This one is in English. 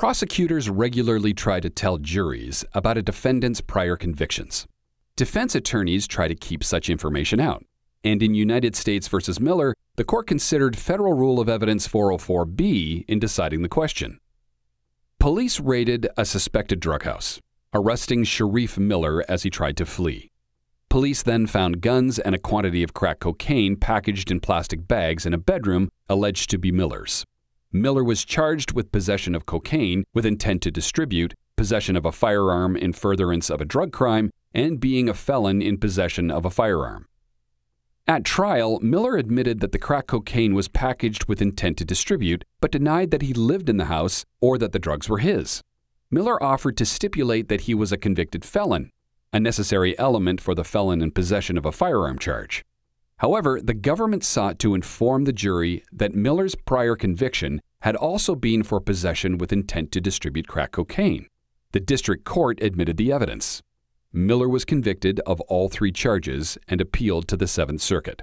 Prosecutors regularly try to tell juries about a defendant's prior convictions. Defense attorneys try to keep such information out. And in United States v. Miller, the court considered Federal Rule of Evidence 404B in deciding the question. Police raided a suspected drug house, arresting Sharif Miller as he tried to flee. Police then found guns and a quantity of crack cocaine packaged in plastic bags in a bedroom alleged to be Miller's. Miller was charged with possession of cocaine with intent to distribute, possession of a firearm in furtherance of a drug crime, and being a felon in possession of a firearm. At trial, Miller admitted that the crack cocaine was packaged with intent to distribute, but denied that he lived in the house or that the drugs were his. Miller offered to stipulate that he was a convicted felon, a necessary element for the felon in possession of a firearm charge. However, the government sought to inform the jury that Miller's prior conviction had also been for possession with intent to distribute crack cocaine. The district court admitted the evidence. Miller was convicted of all three charges and appealed to the Seventh Circuit.